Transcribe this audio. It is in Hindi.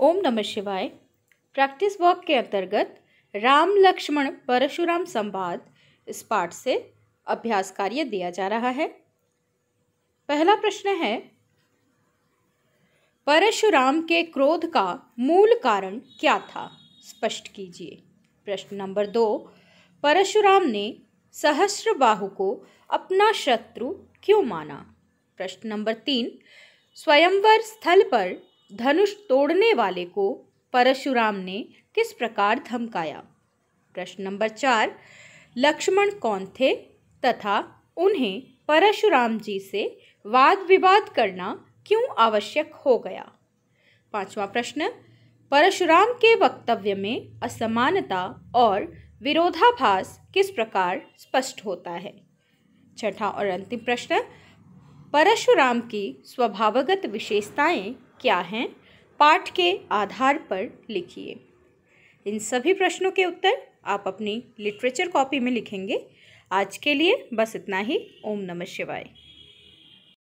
ओम नमः शिवाय प्रैक्टिस वर्क के अंतर्गत राम लक्ष्मण परशुराम संवाद इस पाठ से अभ्यास कार्य दिया जा रहा है पहला प्रश्न है परशुराम के क्रोध का मूल कारण क्या था स्पष्ट कीजिए प्रश्न नंबर दो परशुराम ने सहस्रबाहु को अपना शत्रु क्यों माना प्रश्न नंबर तीन स्वयंवर स्थल पर धनुष तोड़ने वाले को परशुराम ने किस प्रकार धमकाया प्रश्न नंबर चार लक्ष्मण कौन थे तथा उन्हें परशुराम जी से वाद विवाद करना क्यों आवश्यक हो गया पांचवा प्रश्न परशुराम के वक्तव्य में असमानता और विरोधाभास किस प्रकार स्पष्ट होता है छठा और अंतिम प्रश्न परशुराम की स्वभावगत विशेषताएं क्या हैं पाठ के आधार पर लिखिए इन सभी प्रश्नों के उत्तर आप अपनी लिटरेचर कॉपी में लिखेंगे आज के लिए बस इतना ही ओम नमः शिवाय